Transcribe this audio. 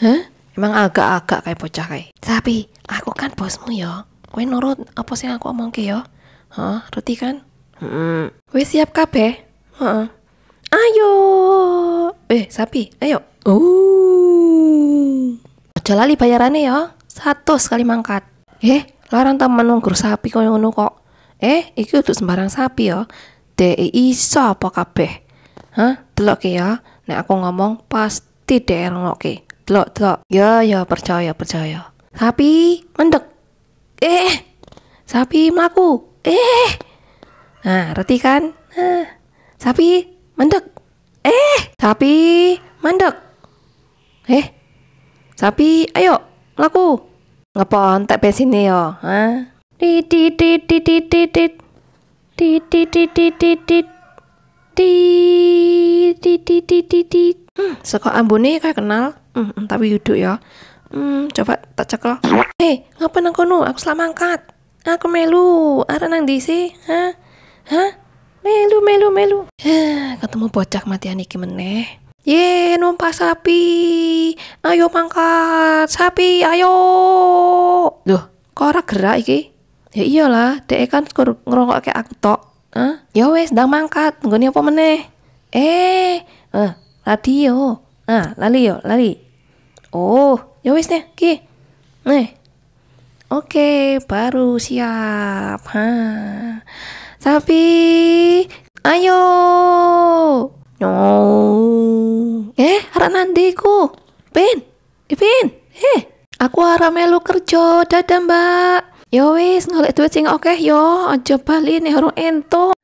Hah? Emang agak-agak kayak bocah kayak. Tapi aku kan bosmu ya. Kowe nurut apa sih aku omong ke yo? Ya? Hah, Ruti kan? Hmm. Wis siap kabeh? Heeh. Ayo. Eh, sapi, ayo. Uh. Aja lali bayarane yo. Ya. Satu sekali mangkat. Eh, larang temen nunggur sapi koyo ngono kok. Eh, iki untuk sembarang sapi yo. Ya. De iso apa kabeh? Hah, delok ya. Nek aku ngomong pasti de ngelokke delok delok ya ya percaya percaya sapi mendek eh sapi melaku eh nah reti kan nah, sapi mendek eh sapi mendek eh sapi ayo melaku ngepon tak bensin yo ah tit tit tit tit tit tit tit tit tit tit tit tit tit tit tit hmm, saka ambune kaya kenal hmm, tapi yuduk ya hmm, coba tak cekel hei eh, ngapain aku kono aku selama angkat ah, aku melu ada nang disi hah hah melu melu melu Hah, ketemu bocah mati iki meneh Ye, numpak sapi. Ayo mangkat, sapi, ayo. Duh, kok ora gerak iki? Ya iyalah, dek kan ngerokok kayak aku tok. Hah? Ya wes, ndang mangkat. Nggone apa meneh? Eh, eh, radio. Nah, lali yo, lali. Oh, ya wis ki. Nih. Oke, baru siap. Ha. Tapi ayo. No. Eh, arah nandiku. Pin. Ipin. Eh, eh, aku arah melu kerja. Dadah, Mbak. yowis ya wis golek duit sing oke okay, yo, aja bali nih urung entuk.